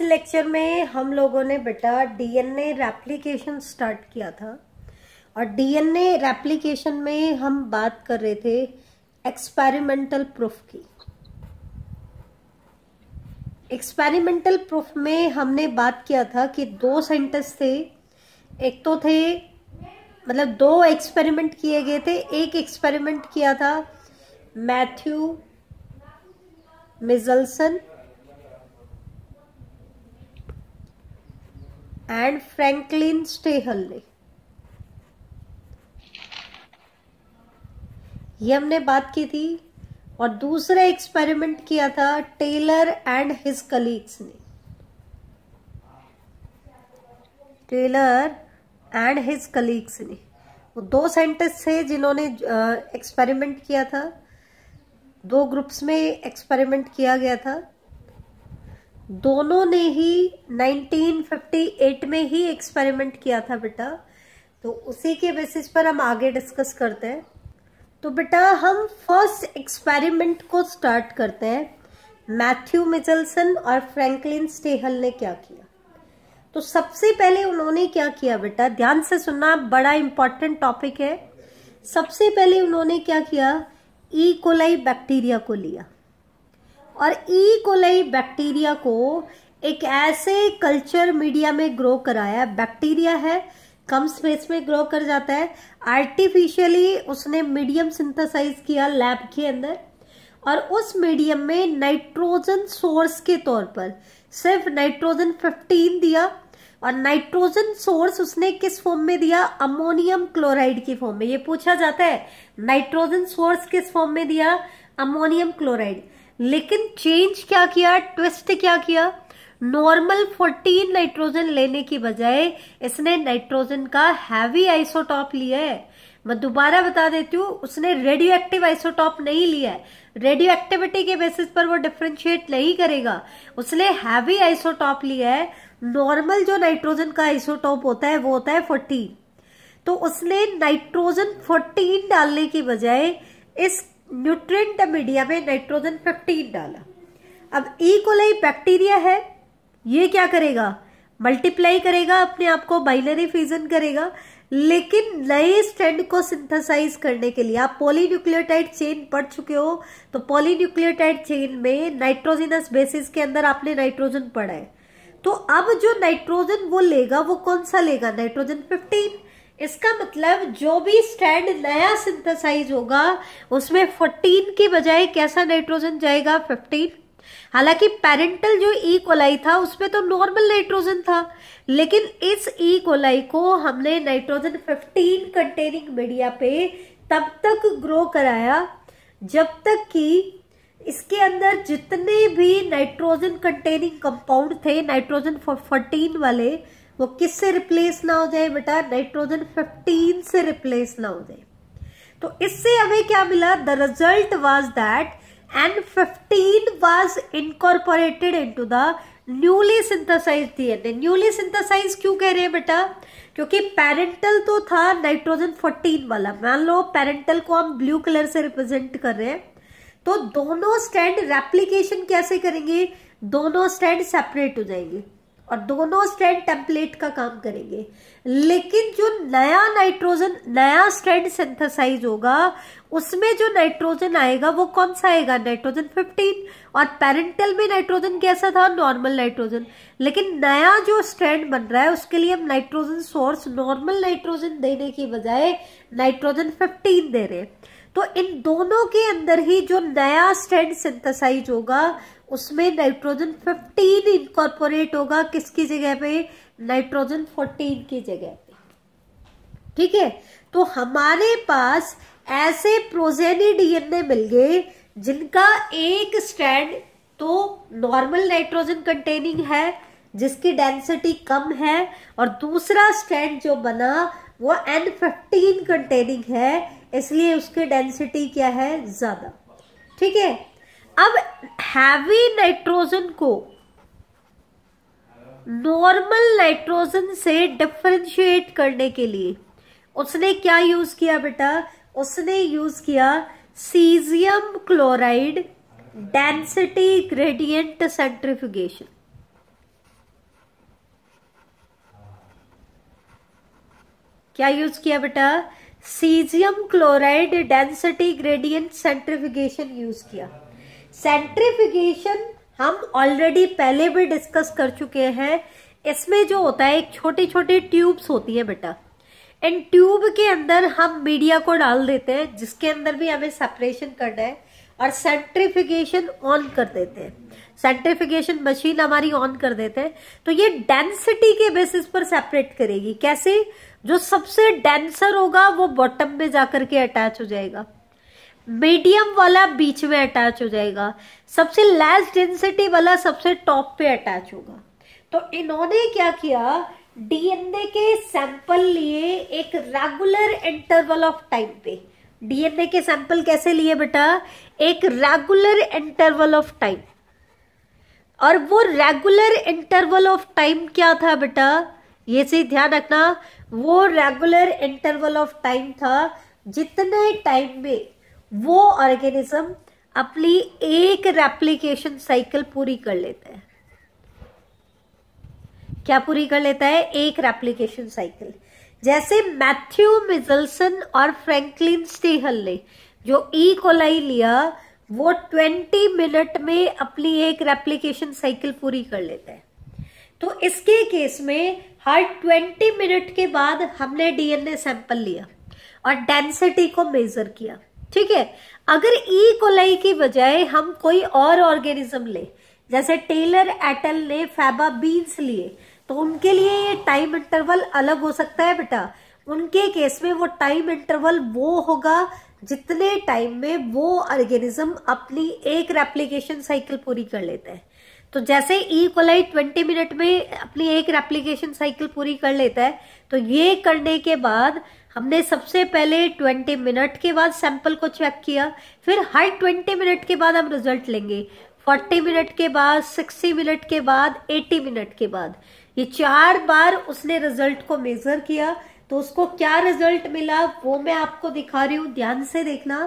Lecture में हम लोगों ने बेटा डीएनए रेप्लिकेशन स्टार्ट किया था और डीएनए रेप्लिकेशन में हम बात कर रहे थे एक्सपेरिमेंटल प्रूफ की एक्सपेरिमेंटल प्रूफ में हमने बात किया था कि दो साइंटिस्ट थे एक तो थे मतलब दो एक्सपेरिमेंट किए गए थे एक एक्सपेरिमेंट किया था मैथ्यू मिजल्सन फ्रैंकलिन स्टेहल ने ये हमने बात की थी और दूसरा एक्सपेरिमेंट किया था टेलर एंड हिज कलीग्स ने टेलर एंड हिज कलीग्स ने वो दो साइंटिस्ट थे जिन्होंने एक्सपेरिमेंट किया था दो ग्रुप्स में एक्सपेरिमेंट किया गया था दोनों ने ही 1958 में ही एक्सपेरिमेंट किया था बेटा तो उसी के बेसिस पर हम आगे डिस्कस करते हैं तो बेटा हम फर्स्ट एक्सपेरिमेंट को स्टार्ट करते हैं मैथ्यू मिचलसन और फ्रैंकलिन स्टेहल ने क्या किया तो सबसे पहले उन्होंने क्या किया बेटा ध्यान से सुनना बड़ा इंपॉर्टेंट टॉपिक है सबसे पहले उन्होंने क्या किया ई कोलाई बैक्टीरिया को लिया और ई कोलई बैक्टीरिया को एक ऐसे कल्चर मीडिया में ग्रो कराया बैक्टीरिया है कम स्पेस में ग्रो कर जाता है आर्टिफिशियली उसने मीडियम सिंथेसाइज किया लैब के अंदर और उस मीडियम में नाइट्रोजन सोर्स के तौर पर सिर्फ नाइट्रोजन 15 दिया और नाइट्रोजन सोर्स उसने किस फॉर्म में दिया अमोनियम क्लोराइड की फॉर्म में ये पूछा जाता है नाइट्रोजन सोर्स किस फॉर्म में दिया अमोनियम क्लोराइड लेकिन चेंज क्या किया ट्विस्ट क्या किया नॉर्मल 14 नाइट्रोजन लेने की बजाय इसने नाइट्रोजन का हैवी आइसोटॉप लिया है मैं दोबारा बता देती हूँ उसने रेडियो एक्टिव आइसोटॉप नहीं लिया है रेडियो एक्टिविटी के बेसिस पर वो डिफ्रेंशिएट नहीं करेगा उसने हैवी आइसोटॉप लिया है नॉर्मल जो नाइट्रोजन का आइसोटॉप होता है वो होता है फोर्टीन तो उसने नाइट्रोजन फोर्टीन डालने की बजाय इस न्यूट्रेंट मीडिया में नाइट्रोजन पेक्टीन डाला अब ई ईकोलाई बैक्टीरिया है ये क्या करेगा मल्टीप्लाई करेगा अपने आप को बाइनरी फ्यूजन करेगा लेकिन नए स्टैंड को सिंथेसाइज करने के लिए आप पॉलीन्यूक्लियोटाइड चेन पढ़ चुके हो तो पॉलीन्यूक्लियोटाइड चेन में नाइट्रोजिनस बेसिस के अंदर आपने नाइट्रोजन पढ़ा है तो अब जो नाइट्रोजन वो लेगा वो कौन सा लेगा नाइट्रोजन फिफ्टीन इसका मतलब जो भी स्टैंड नया सिंथेसाइज होगा उसमें 14 के बजाय कैसा नाइट्रोजन जाएगा 15 हालांकि पेरेंटल जो ई e कोलाई था उसमें तो नॉर्मल नाइट्रोजन था लेकिन इस ई e कोलाई को हमने नाइट्रोजन 15 कंटेनिंग मीडिया पे तब तक ग्रो कराया जब तक कि इसके अंदर जितने भी नाइट्रोजन कंटेनिंग कंपाउंड थे नाइट्रोजन फोर्टीन वाले वो किस से रिप्लेस ना हो जाए बेटा नाइट्रोजन 15 से रिप्लेस ना हो जाए तो इससे हमें क्या मिला the result was that N fifteen was incorporated to the newly synthesise DNA newly synthesise क्यों कह रहे हैं बेटा क्योंकि पेरेंटल तो था नाइट्रोजन 14 वाला मान लो पेरेंटल को हम ब्लू कलर से रिप्रेजेंट कर रहे हैं तो दोनों स्टैंड रेप्लीकेशन कैसे करेंगे दोनों स्टैंड सेपरेट हो जाएंगे और दोनों स्ट्रैंड टेम्पलेट का काम करेंगे लेकिन जो नया नाइट्रोजन नया स्ट्रैंड सिंथेसाइज होगा उसमें जो नाइट्रोजन आएगा वो कौन सा आएगा नाइट्रोजन 15 और पेरेंटल में नाइट्रोजन कैसा था नॉर्मल नाइट्रोजन लेकिन नया जो स्ट्रैंड बन रहा है उसके लिए हम नाइट्रोजन सोर्स नॉर्मल नाइट्रोजन देने की बजाय नाइट्रोजन फिफ्टीन दे रहे तो इन दोनों के अंदर ही जो नया स्ट्रैंड सिंथेसाइज होगा उसमें नाइट्रोजन 15 इनकॉर्पोरेट होगा किसकी जगह पे नाइट्रोजन 14 की जगह पे ठीक है तो हमारे पास ऐसे प्रोजेनी डीएनए मिल गए जिनका एक स्टैंड तो नॉर्मल नाइट्रोजन कंटेनिंग है जिसकी डेंसिटी कम है और दूसरा स्टैंड जो बना वो एन फिफ्टीन कंटेनिंग है इसलिए उसकी डेंसिटी क्या है ज्यादा ठीक है अब हैवी नाइट्रोजन को नॉर्मल नाइट्रोजन से डिफ्रेंशिएट करने के लिए उसने क्या यूज किया बेटा उसने यूज किया caesium chloride density gradient centrifugation क्या यूज किया बेटा caesium chloride density gradient centrifugation use किया सेंट्रीफिकेशन हम ऑलरेडी पहले भी डिस्कस कर चुके हैं इसमें जो होता है एक छोटी छोटे ट्यूब्स होती है बेटा इन ट्यूब के अंदर हम मीडिया को डाल देते हैं जिसके अंदर भी हमें सेपरेशन करना है और सेंट्रीफिकेशन ऑन कर देते हैं सेंट्रीफिकेशन मशीन हमारी ऑन कर देते हैं तो ये डेंसिटी के बेसिस पर सेपरेट करेगी कैसे जो सबसे डेंसर होगा वो बॉटम में जाकर के अटैच हो जाएगा मीडियम वाला बीच में अटैच हो जाएगा सबसे लेस डेंसिटी वाला सबसे टॉप पे अटैच होगा तो इन्होंने क्या किया डीएनए के सैंपल लिए एक रेगुलर इंटरवल ऑफ टाइम पे डीएनए के सैंपल कैसे लिए बेटा एक रेगुलर इंटरवल ऑफ टाइम और वो रेगुलर इंटरवल ऑफ टाइम क्या था बेटा ये से ध्यान रखना वो रेगुलर इंटरवल ऑफ टाइम था जितने टाइम में वो ऑर्गेनिज्म अपनी एक रेप्लीकेशन साइकिल पूरी कर लेता है क्या पूरी कर लेता है एक रेप्लीकेशन साइकिल जैसे मैथ्यू मिजल्सन और फ्रैंकलिन स्टेहल ने जो ई e. कोलाई लिया वो 20 मिनट में अपनी एक रेप्लीकेशन साइकिल पूरी कर लेता है तो इसके केस में हर 20 मिनट के बाद हमने डीएनए सैंपल लिया और डेंसिटी को मेजर किया ठीक है अगर ई e कोलाई की बजाय हम कोई और ऑर्गेनिज्म ले जैसे टेलर एटल ने फैबा बीन्स लिए तो उनके लिए ये टाइम इंटरवल अलग हो सकता है बेटा उनके केस में वो टाइम इंटरवल वो होगा जितने टाइम में वो ऑर्गेनिज्म अपनी एक रेप्लीकेशन साइकिल पूरी कर लेते हैं तो जैसे E e coli twenty minute में अपनी एक रेप्लीकेशन साइकिल पूरी कर लेता है तो ये करने के बाद हमने सबसे पहले 20 मिनट के बाद सैंपल को चेक किया फिर हर 20 मिनट के बाद हम रिजल्ट लेंगे 40 मिनट के बाद 60 मिनट के बाद 80 मिनट के बाद ये चार बार उसने रिजल्ट को मेजर किया तो उसको क्या रिजल्ट मिला वो मैं आपको दिखा रही हूँ ध्यान से देखना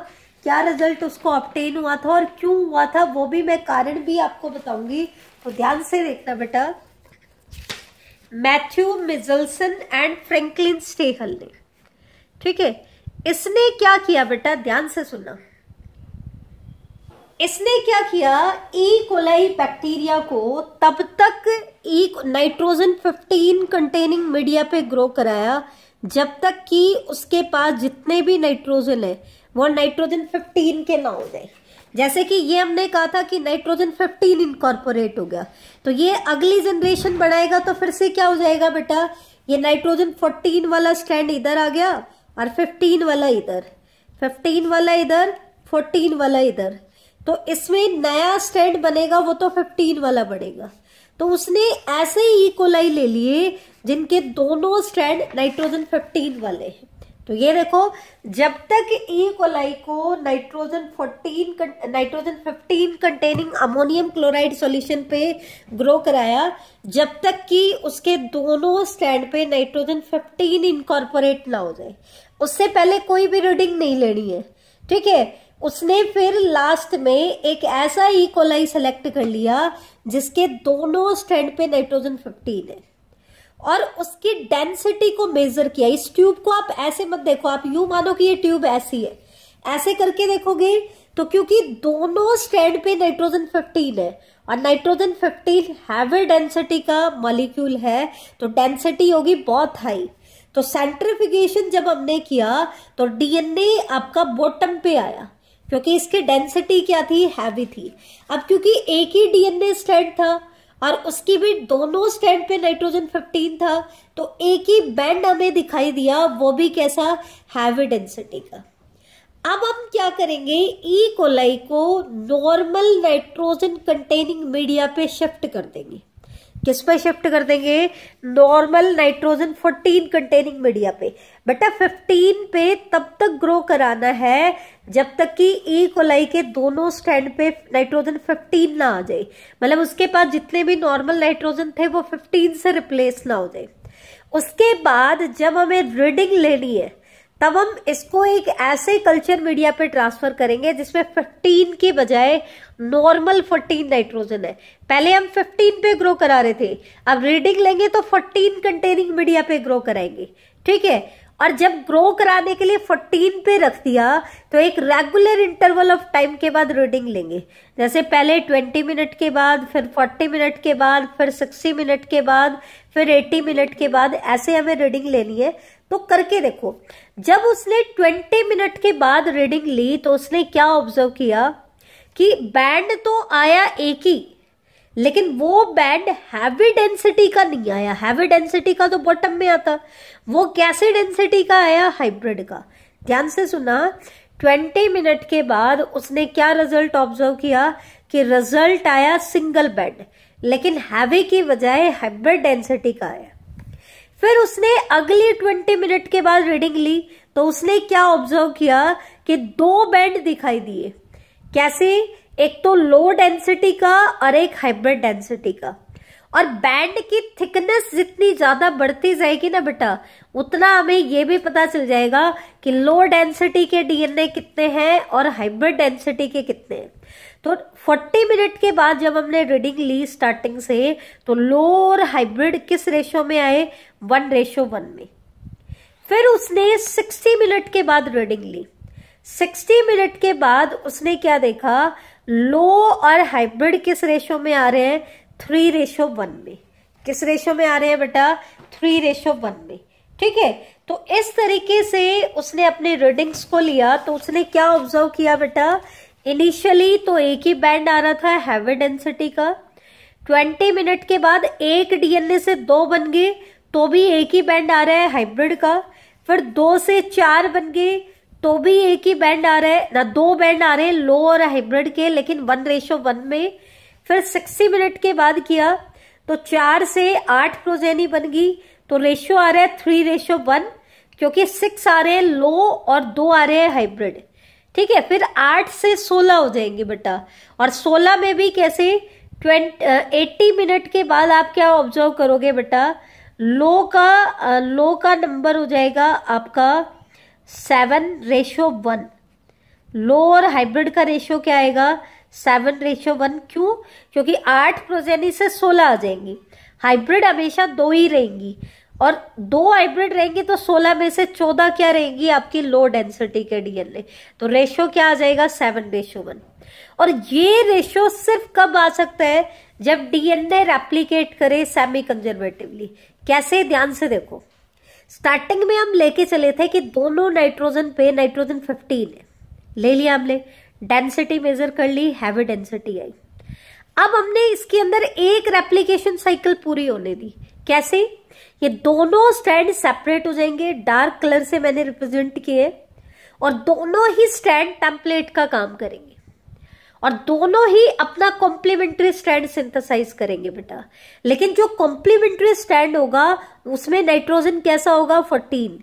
क्या रिजल्ट उसको ऑप्टेन हुआ था और क्यों हुआ था वो भी मैं कारण भी आपको बताऊंगी तो ध्यान से देखना बेटा Matthew Meselson and Franklin Stahl ने ठीक है इसने क्या किया बेटा ध्यान से सुनना इसने क्या किया ई कोलाई बैक्टीरिया को तब तक ई नाइट्रोजन 15 कंटेनिंग मीडिया पे ग्रो कराया जब तक कि उसके पास जितने भी नाइट्रोजन है वो नाइट्रोजन 15 के ना हो जाए जैसे कि ये हमने कहा था कि नाइट्रोजन 15 इनकॉर्पोरेट हो गया तो ये अगली जनरेशन बढ़ाएगा तो फिर से क्या हो जाएगा बेटा ये नाइट्रोजन 14 वाला स्टैंड इधर आ गया और फिफ्टीन वाला इधर फिफ्टीन वाला इधर फोर्टीन वाला इधर तो इसमें नया स्टैंड बनेगा वो तो फिफ्टीन वाला बनेगा तो उसने ऐसे ही इकोलाई ले लिए जिनके दोनों स्टैंड नाइट्रोजन फिफ्टीन वाले हैं तो ये देखो जब तक ई कोलाई को nitrogen 14 nitrogen 15 containing ammonium chloride solution पे ग्रो कराया जब तक कि उसके दोनों स्टैंड पे नाइट्रोजन 15 इनकॉर्पोरेट ना हो जाए उससे पहले कोई भी रीडिंग नहीं लेनी है ठीक है उसने फिर लास्ट में एक ऐसा इकोलाई e. सेलेक्ट कर लिया जिसके दोनों स्टैंड पे नाइट्रोजन फिफ्टीन है और उसकी डेंसिटी को मेजर किया इस ट्यूब को आप ऐसे मत देखो आप यू मानो कि ये ट्यूब ऐसी है ऐसे करके देखोगे तो क्योंकि दोनों स्टैंड पे नाइट्रोजन 15 है और नाइट्रोजन 15 हैवी डेंसिटी का मॉलिक्यूल है तो डेंसिटी होगी बहुत हाई तो सेंट्रिफिकेशन जब हमने किया तो डीएनए आपका बॉटम पे आया क्योंकि इसकी डेंसिटी क्या थी हैवी थी अब क्योंकि एक ही डीएनए स्टैंड था और उसकी भी दोनों स्टैंड पे नाइट्रोजन 15 था तो एक ही बैंड हमें दिखाई दिया वो भी कैसा हैवी डेंसिटी का अब हम क्या करेंगे ई e कोलाई को नॉर्मल नाइट्रोजन कंटेनिंग मीडिया पे शिफ्ट कर देंगे किस पे शिफ्ट कर देंगे नॉर्मल नाइट्रोजन 14 कंटेनिंग मीडिया पे बेटा 15 पे तब तक ग्रो कराना है जब तक कि ई e कोलाई के दोनों स्टैंड पे नाइट्रोजन 15 ना आ जाए मतलब उसके पास जितने भी नॉर्मल नाइट्रोजन थे वो 15 से रिप्लेस ना हो जाए उसके बाद जब हमें रीडिंग लेनी है तब हम इसको एक ऐसे कल्चर मीडिया पे ट्रांसफर करेंगे जिसमें 15 के बजाय नॉर्मल 14 नाइट्रोजन है पहले हम 15 पे ग्रो करा रहे थे अब रीडिंग लेंगे तो 14 कंटेनिंग मीडिया पे ग्रो कराएंगे ठीक है और जब ग्रो कराने के लिए 14 पे रख दिया तो एक रेगुलर इंटरवल ऑफ टाइम के बाद रीडिंग लेंगे जैसे पहले 20 मिनट के बाद फिर 40 मिनट के बाद फिर 60 मिनट के बाद फिर 80 मिनट के बाद ऐसे हमें रीडिंग लेनी है तो करके देखो जब उसने 20 मिनट के बाद रीडिंग ली तो उसने क्या ऑब्जर्व किया कि बैंड तो आया एक ही लेकिन वो बैंड हैवी डेंसिटी का नहीं आया हैवी डेंसिटी का तो बॉटम में आता वो कैसे डेंसिटी का आया हाइब्रिड का ध्यान से सुना ट्वेंटी मिनट के बाद उसने क्या रिजल्ट ऑब्जर्व किया कि रिजल्ट आया सिंगल बैंड लेकिन हैवी की बजाय हाइब्रिड डेंसिटी का आया फिर उसने अगली ट्वेंटी मिनट के बाद रीडिंग ली तो उसने क्या ऑब्जर्व किया कि दो बैंड दिखाई दिए कैसे एक तो लो डेंसिटी का और एक हाइब्रिड डेंसिटी का और बैंड की थिकनेस जितनी ज्यादा बढ़ती जाएगी ना बेटा उतना हमें यह भी पता चल जाएगा कि लो डेंसिटी के डीएनए कितने हैं और हाइब्रिड डेंसिटी के कितने हैं तो 40 मिनट के बाद जब हमने रीडिंग ली स्टार्टिंग से तो लो और हाइब्रिड किस रेशो में आए वन रेशो वन में फिर उसने 60 मिनट के बाद रीडिंग ली 60 मिनट के बाद उसने क्या देखा लो और हाइब्रिड किस रेशो में आ रहे हैं थ्री रेशो वन में किस रेशो में आ रहे हैं बेटा थ्री रेशो वन में ठीक है तो इस तरीके से उसने अपने रीडिंग्स को लिया तो उसने क्या ऑब्जर्व किया बेटा इनिशियली तो एक ही बैंड आ रहा था हैवी डेंसिटी का ट्वेंटी मिनट के बाद एक डीएनए से दो बन गए तो भी एक ही बैंड आ रहा है हाइब्रिड का फिर दो से चार बन गए तो भी एक ही बैंड आ रहा है ना दो बैंड आ रहे हैं लो और हाइब्रिड के लेकिन वन रेशो वन में फिर सिक्सटी मिनट के बाद किया तो चार से आठ प्रोजेनी बन गई तो रेशो आ रहा है थ्री रेशो वन क्योंकि सिक्स आ रहे हैं लो और दो आ रहे हैं हाइब्रिड ठीक है फिर आठ से सोलह हो जाएंगे बेटा और सोलह में भी कैसे ट्वेंट एट्टी मिनट के बाद आप क्या ऑब्जर्व करोगे बेटा लो का लो का नंबर हो जाएगा आपका seven ratio one lower hybrid का रेशो क्या आएगा सेवन रेशो वन क्यों क्योंकि आठ प्रोजेनी से सोलह आ जाएंगी हाइब्रिड हमेशा दो ही रहेंगी और दो हाइब्रिड रहेंगी तो सोलह में से चौदह क्या रहेंगी आपकी लो डेंसिटी के डीएनए तो रेशो क्या आ जाएगा सेवन रेशो वन और ये रेशो सिर्फ कब आ सकता है जब डीएनए रेप्लीकेट करे सेमी कंजर्वेटिवली कैसे ध्यान से देखो स्टार्टिंग में हम लेके चले थे कि दोनों नाइट्रोजन पे नाइट्रोजन 15 है ले लिया हमने डेंसिटी मेजर कर ली हैवी डेंसिटी आई अब हमने इसके अंदर एक रेप्लीकेशन साइकिल पूरी होने दी कैसे ये दोनों स्टैंड सेपरेट हो जाएंगे डार्क कलर से मैंने रिप्रेजेंट किए और दोनों ही स्टैंड टेम्पलेट का काम करेंगे और दोनों ही अपना कॉम्प्लीमेंट्री स्टैंड सिंथेसाइज करेंगे बेटा लेकिन जो कॉम्प्लीमेंट्री स्टैंड होगा उसमें नाइट्रोजन कैसा होगा फोर्टीन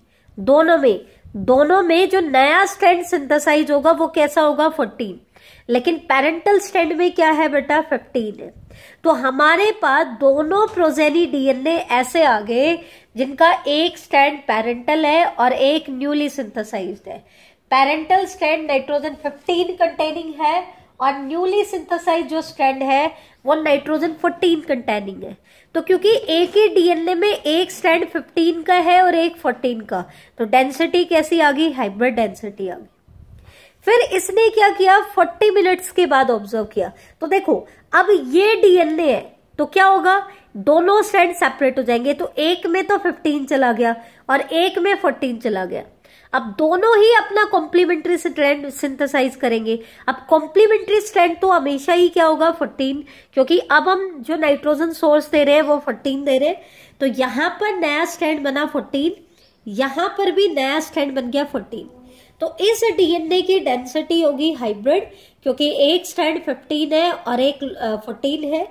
दोनों में दोनों में जो नया स्टैंड सिंथेसाइज होगा वो कैसा होगा फोर्टीन लेकिन पेरेंटल स्टैंड में क्या है बेटा फिफ्टीन है तो हमारे पास दोनों प्रोजेनी डीएनए ऐसे आ गए जिनका एक स्टैंड पेरेंटल है और एक न्यूली सिंथेसाइज्ड है पेरेंटल स्टैंड नाइट्रोजन 15 कंटेनिंग है और न्यूली सिंथेसाइज जो स्ट्रैंड है वो नाइट्रोजन 14 कंटेनिंग है तो क्योंकि एक ही डीएनए में एक स्ट्रैंड 15 का है और एक 14 का तो डेंसिटी कैसी आ गई हाइब्रिड डेंसिटी आ गई फिर इसने क्या किया 40 मिनट्स के बाद ऑब्जर्व किया तो देखो अब ये डीएनए है तो क्या होगा दोनों स्ट्रैंड सेपरेट हो जाएंगे तो एक में तो 15 चला गया और एक में 14 चला गया अब दोनों ही अपना कॉम्प्लीमेंट्री स्ट्रैंड सिंथेसाइज करेंगे अब कॉम्प्लीमेंट्री स्ट्रैंड तो हमेशा ही क्या होगा फोर्टीन क्योंकि अब हम जो नाइट्रोजन सोर्स दे रहे हैं वो फोर्टीन दे रहे हैं तो यहां पर नया स्टैंड बना फोर्टीन यहां पर भी नया स्टैंड बन गया फोर्टीन तो इस डीएनए की डेंसिटी होगी हाइब्रिड क्योंकि एक स्टैंड फिफ्टीन है और एक फोर्टीन है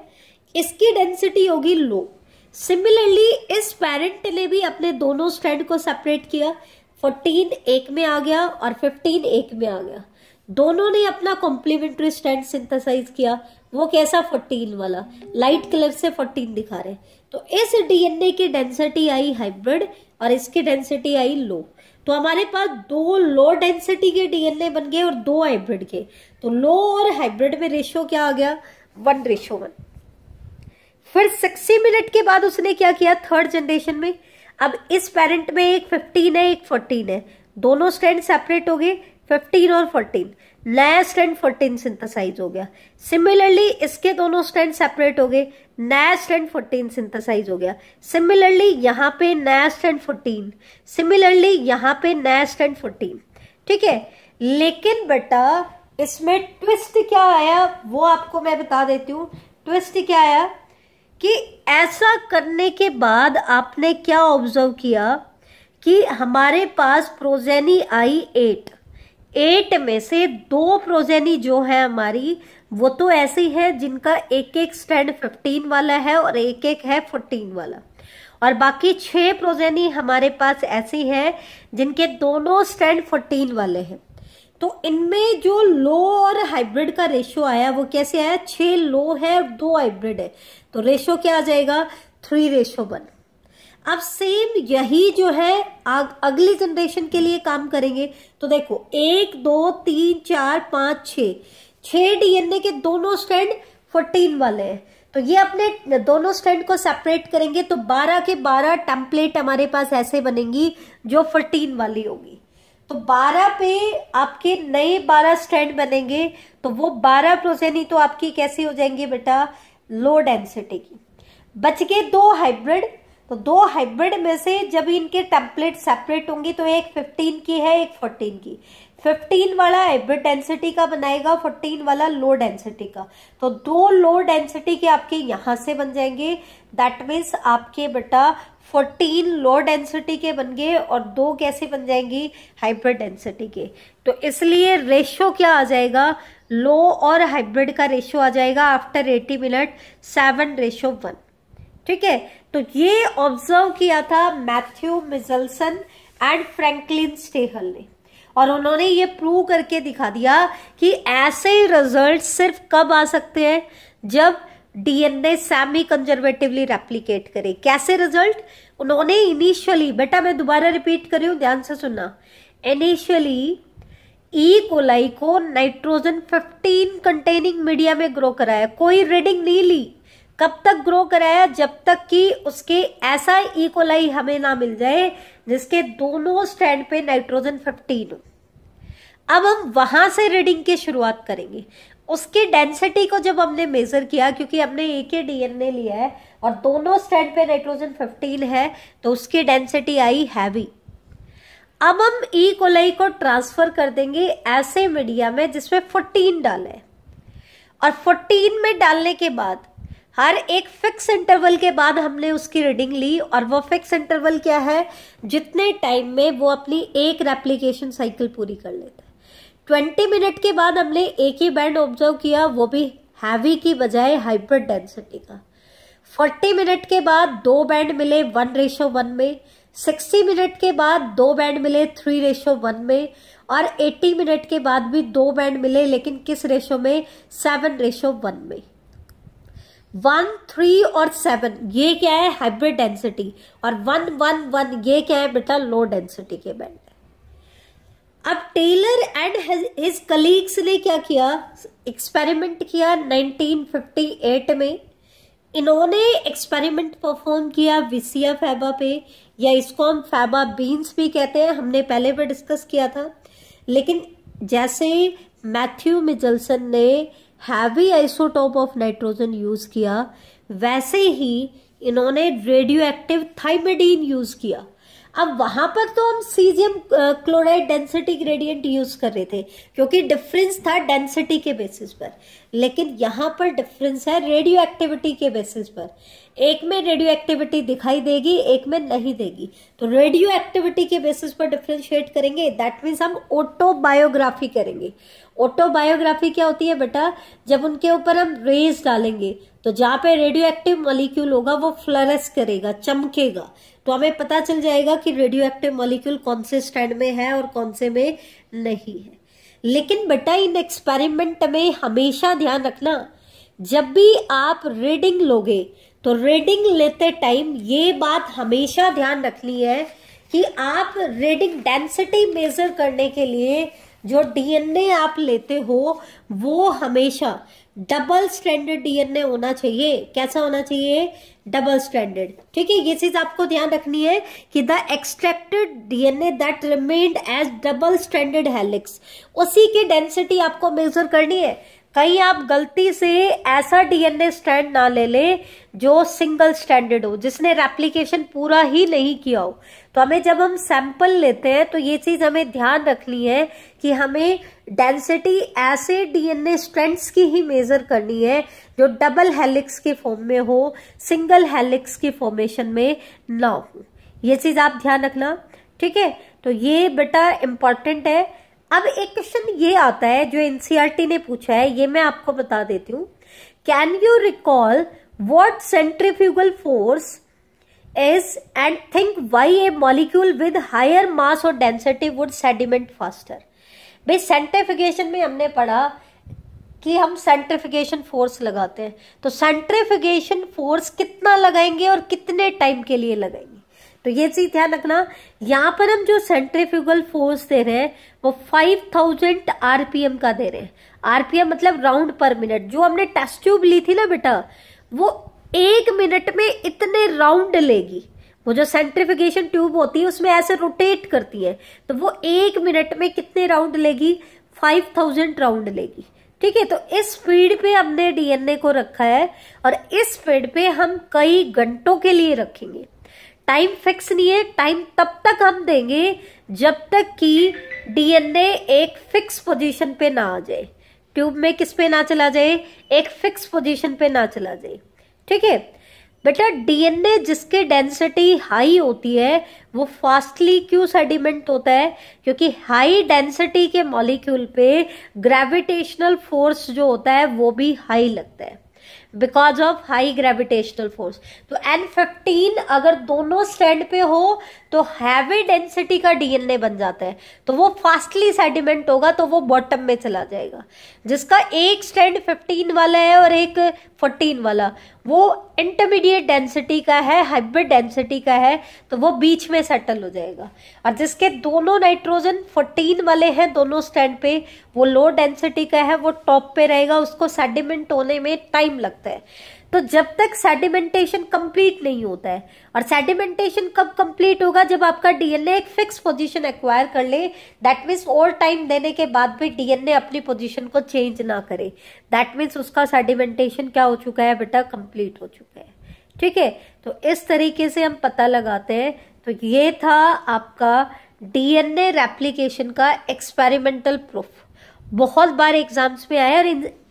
इसकी डेंसिटी होगी लो सिमिलरली इस पेरेंट ने भी अपने दोनों स्टैंड को सेपरेट किया फोर्टीन एक में आ गया और फिफ्टीन एक में आ गया दोनों ने अपना कॉम्प्लीमेंट्री स्टैंड सिंथेसाइज किया वो कैसा फोर्टीन वाला लाइट कलर से फोर्टीन दिखा रहे तो इस डीएनए की डेंसिटी आई हाइब्रिड और इसकी डेंसिटी आई लो तो हमारे पास दो लो डेंसिटी के डीएनए बन गए और दो हाइब्रिड के तो लो और हाइब्रिड में रेशियो क्या आ गया वन रेशियो वन फिर सिक्सटी मिनट के बाद उसने क्या किया थर्ड जनरेशन में अब इस पेरेंट में एक फिफ्टीन है एक फोर्टीन है दोनों स्टैंड सेपरेट हो गए फिफ्टीन और फोर्टीन नया स्टैंड फोर्टीन सिंथेसाइज हो गया सिमिलरली इसके दोनों स्टैंड सेपरेट हो गए नया स्टैंड फोर्टीन सिंथेसाइज हो गया सिमिलरली यहाँ पे नया स्टैंड फोर्टीन सिमिलरली यहाँ पे नया स्टैंड फोर्टीन ठीक है लेकिन बेटा इसमें ट्विस्ट क्या आया वो आपको मैं बता देती हूँ ट्विस्ट क्या आया कि ऐसा करने के बाद आपने क्या ऑब्जर्व किया कि हमारे पास प्रोजेनी आई एट एट में से दो प्रोजेनी जो है हमारी वो तो ऐसी है जिनका एक एक स्टैंड फिफ्टीन वाला है और एक एक है फोर्टीन वाला और बाकी छह प्रोजेनी हमारे पास ऐसी हैं जिनके दोनों स्टैंड फोर्टीन वाले हैं तो इनमें जो लो और हाइब्रिड का रेशियो आया वो कैसे आया छह लो है और दो हाइब्रिड है तो रेशियो क्या आ जाएगा थ्री रेशो वन अब सेम यही जो है आग, अगली जनरेशन के लिए काम करेंगे तो देखो एक दो तीन चार पांच छ छह डीएनए के दोनों स्टैंड फोर्टीन वाले हैं तो ये अपने दोनों स्टैंड को सेपरेट करेंगे तो 12 के 12 टेम्पलेट हमारे पास ऐसे बनेंगी जो 14 वाली होगी तो 12 पे आपके नए 12 स्टैंड बनेंगे तो वो 12 प्रोसेनी तो आपकी कैसी हो जाएंगी बेटा लो डेंसिटी की बच गए दो हाइब्रिड तो दो हाइब्रिड में से जब इनके टेम्पलेट सेपरेट होंगे तो एक 15 की है एक 14 की 15 वाला हाइब्रिड डेंसिटी का बनाएगा 14 वाला लो डेंसिटी का तो दो लो डेंसिटी के आपके यहां से बन जाएंगे दैट मीन्स आपके बेटा फोर्टीन लो डेंसिटी के बन गए और दो कैसे बन जाएंगी हाइब्रिड डेंसिटी के तो इसलिए रेशो क्या आ जाएगा लो और हाइब्रिड का रेशियो आ जाएगा after eighty minute seven ratio one ठीक है तो ये ऑब्जर्व किया था Matthew Meselson and Franklin Stahl ने और उन्होंने ये प्रूव करके दिखा दिया कि ऐसे रिजल्ट सिर्फ कब आ सकते हैं जब डीएनए सेमी कंजर्वेटिवली रेप्लीकेट करे कैसे रिजल्ट उन्होंने इनिशियली बेटा मैं दोबारा रिपीट कर रही हूँ ध्यान से सुनना इनिशियली ई कोलाई को नाइट्रोजन 15 कंटेनिंग मीडिया में ग्रो कराया कोई रीडिंग नहीं ली कब तक ग्रो कराया जब तक कि उसके ऐसा ई e. कोलाई हमें ना मिल जाए जिसके दोनों स्टैंड पे नाइट्रोजन 15 हो अब हम वहां से रीडिंग की शुरुआत करेंगे उसकी डेंसिटी को जब हमने मेजर किया क्योंकि हमने एक ही डीएनए लिया है और दोनों स्टैंड पे नाइट्रोजन 15 है तो उसकी डेंसिटी आई हैवी अब हम ई e कोलाई को ट्रांसफर कर देंगे ऐसे मीडिया में जिसमें 14 डाले और 14 में डालने के बाद हर एक फिक्स इंटरवल के बाद हमने उसकी रीडिंग ली और वो फिक्स इंटरवल क्या है जितने टाइम में वो अपनी एक रेप्लीकेशन साइकिल पूरी कर लेता है 20 मिनट के बाद हमने एक ही बैंड ऑब्जर्व किया वो भी हैवी की बजाय हाइपर डेंसिटी का 40 मिनट के बाद दो बैंड मिले वन रेशो वन में 60 मिनट के बाद दो बैंड मिले थ्री रेशो वन में और 80 मिनट के बाद भी दो बैंड मिले लेकिन किस रेशो में सेवन रेशो वन में वन थ्री और सेवन ये क्या है हाइब्रिड डेंसिटी और वन वन वन ये क्या है बेटा लो डेंसिटी के बैंड अब टेलर एंड हिज कलीग्स ने क्या किया एक्सपेरिमेंट किया 1958 में इन्होंने एक्सपेरिमेंट परफॉर्म किया विसिया फैबा पे या इसको हम फैबा बीन्स भी कहते हैं हमने पहले भी डिस्कस किया था लेकिन जैसे मैथ्यू मिजल्सन ने heavy isotope of nitrogen use किया वैसे ही इन्होंने रेडियो एक्टिव थाइमेडीन यूज किया अब वहां पर तो हम caesium chloride density gradient use कर रहे थे क्योंकि डिफरेंस था डेंसिटी के बेसिस पर लेकिन यहाँ पर डिफरेंस है रेडियो एक्टिविटी के बेसिस पर एक में रेडियो एक्टिविटी दिखाई देगी एक में नहीं देगी तो रेडियो एक्टिविटी के बेसिस पर डिफ्रेंशिएट करेंगे दैट मीन्स हम ऑटोबायोग्राफी करेंगे ऑटोबायोग्राफी क्या होती है बेटा जब उनके ऊपर हम रेज डालेंगे तो जहां पे रेडियो एक्टिव मॉलिक्यूल होगा वो फ्लरस करेगा चमकेगा तो हमें पता चल जाएगा कि रेडियो एक्टिव मॉलिक्यूल कौन से स्टैंड में है और कौन से में नहीं है लेकिन बेटा इन एक्सपेरिमेंट में हमेशा ध्यान रखना जब भी आप रीडिंग लोगे तो रीडिंग लेते टाइम ये बात हमेशा ध्यान रखनी है कि आप रीडिंग डेंसिटी मेजर करने के लिए जो डीएनए आप लेते हो वो हमेशा डबल स्टैंडर्ड डीएनए होना चाहिए कैसा होना चाहिए डबल स्टैंडर्ड ठीक है ये चीज आपको ध्यान रखनी है कि the extracted DNA that remained as double stranded helix उसी की डेंसिटी आपको मेजर करनी है कहीं आप गलती से ऐसा डीएनए स्टैंड ना ले लें जो सिंगल स्टैंडर्ड हो जिसने रेप्लीकेशन पूरा ही नहीं किया हो तो हमें जब हम सैंपल लेते हैं तो ये चीज हमें ध्यान रखनी है कि हमें डेंसिटी ऐसे डीएनए स्ट्रेंड्स की ही मेजर करनी है जो डबल हेलिक्स के फॉर्म में हो सिंगल हेलिक्स की फॉर्मेशन में ना हो ये चीज आप ध्यान रखना ठीक है तो ये बेटा इंपॉर्टेंट है अब एक क्वेश्चन ये आता है जो एनसीआरटी e ने पूछा है ये मैं आपको बता देती हूं can you recall what centrifugal force is and think why a molecule with higher mass और डेंसिटी वुड सेडिमेंट फास्टर भाई सेंट्रीफिकेशन में हमने पढ़ा कि हम सेंट्रीफिकेशन फोर्स लगाते हैं तो सेंट्रीफिकेशन फोर्स कितना लगाएंगे और कितने टाइम के लिए लगाएंगे तो ये चीज ध्यान रखना यहां पर हम जो सेंट्रीफ्यूगल फोर्स दे रहे हैं वो 5000 आरपीएम का दे रहे हैं आरपीएम मतलब राउंड पर मिनट जो हमने टेस्ट ट्यूब ली थी ना बेटा वो एक मिनट में इतने राउंड लेगी वो जो सेंट्रीफिकेशन ट्यूब होती है उसमें ऐसे रोटेट करती है तो वो एक मिनट में कितने राउंड लेगी फाइव थाउजेंड राउंड लेगी ठीक है तो इस स्पीड पे हमने डीएनए को रखा है और इस स्पीड पे हम कई घंटों के लिए रखेंगे टाइम फिक्स नहीं है टाइम तब तक हम देंगे जब तक कि डीएनए एक फिक्स पोजीशन पे ना आ जाए ट्यूब में किस पे ना चला जाए एक फिक्स पोजीशन पे ना चला जाए ठीक है बेटा डीएनए जिसके डेंसिटी हाई होती है वो फास्टली क्यों सेडिमेंट होता है क्योंकि हाई डेंसिटी के मॉलिक्यूल पे ग्रेविटेशनल फोर्स जो होता है वो भी हाई लगता है because of high gravitational force तो एन फिफ्टीन अगर दोनों स्टैंड पे हो तो हैवी डेंसिटी का डीएनए बन जाता है तो वो फास्टली सेडिमेंट होगा तो वो बॉटम में चला जाएगा जिसका एक स्टैंड 15 वाला है और एक 14 वाला वो इंटरमीडिएट डेंसिटी का है हाइब्रिड डेंसिटी का है तो वो बीच में सेटल हो जाएगा और जिसके दोनों नाइट्रोजन 14 वाले हैं दोनों स्टैंड पे वो लो डेंसिटी का है वो टॉप पे रहेगा उसको सेडिमेंट होने में टाइम लगता है तो जब तक सेडिमेंटेशन कंप्लीट नहीं होता है और सेडिमेंटेशन कब कंप्लीट होगा जब आपका डीएनए एक फिक्स पोजीशन एक्वायर कर ले दैट मीन्स ओवर टाइम देने के बाद भी डीएनए अपनी पोजीशन को चेंज ना करे दैट मीन्स उसका सेडिमेंटेशन क्या हो चुका है बेटा कंप्लीट हो चुका है ठीक है तो इस तरीके से हम पता लगाते हैं तो ये था आपका डीएनए रेप्लीकेशन का एक्सपेरिमेंटल प्रूफ बहुत बार एग्जाम्स में आया और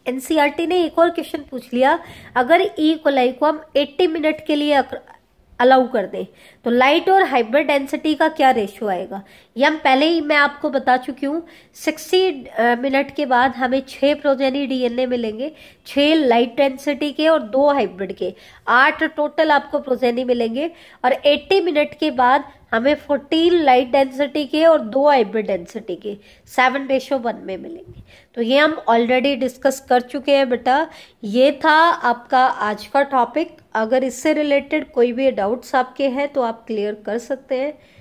एनसीईआरटी ने एक और क्वेश्चन पूछ लिया अगर ई e कोलाई को हम 80 मिनट के लिए अलाउ कर दें तो लाइट और हाइब्रिड डेंसिटी का क्या रेशियो आएगा ये हम पहले ही मैं आपको बता चुकी हूँ सिक्सटी मिनट के बाद हमें छह प्रोजेनी डीएनए मिलेंगे छह लाइट डेंसिटी के और दो हाइब्रिड के आठ टोटल आपको प्रोजेनी मिलेंगे और एट्टी मिनट के बाद हमें फोर्टीन लाइट डेंसिटी के और दो हाइब्रिड डेंसिटी के सेवन रेशो वन में मिलेंगे तो ये हम ऑलरेडी डिस्कस कर चुके हैं बेटा ये था आपका आज का टॉपिक अगर इससे रिलेटेड कोई भी डाउट्स आपके हैं तो आप क्लियर कर सकते हैं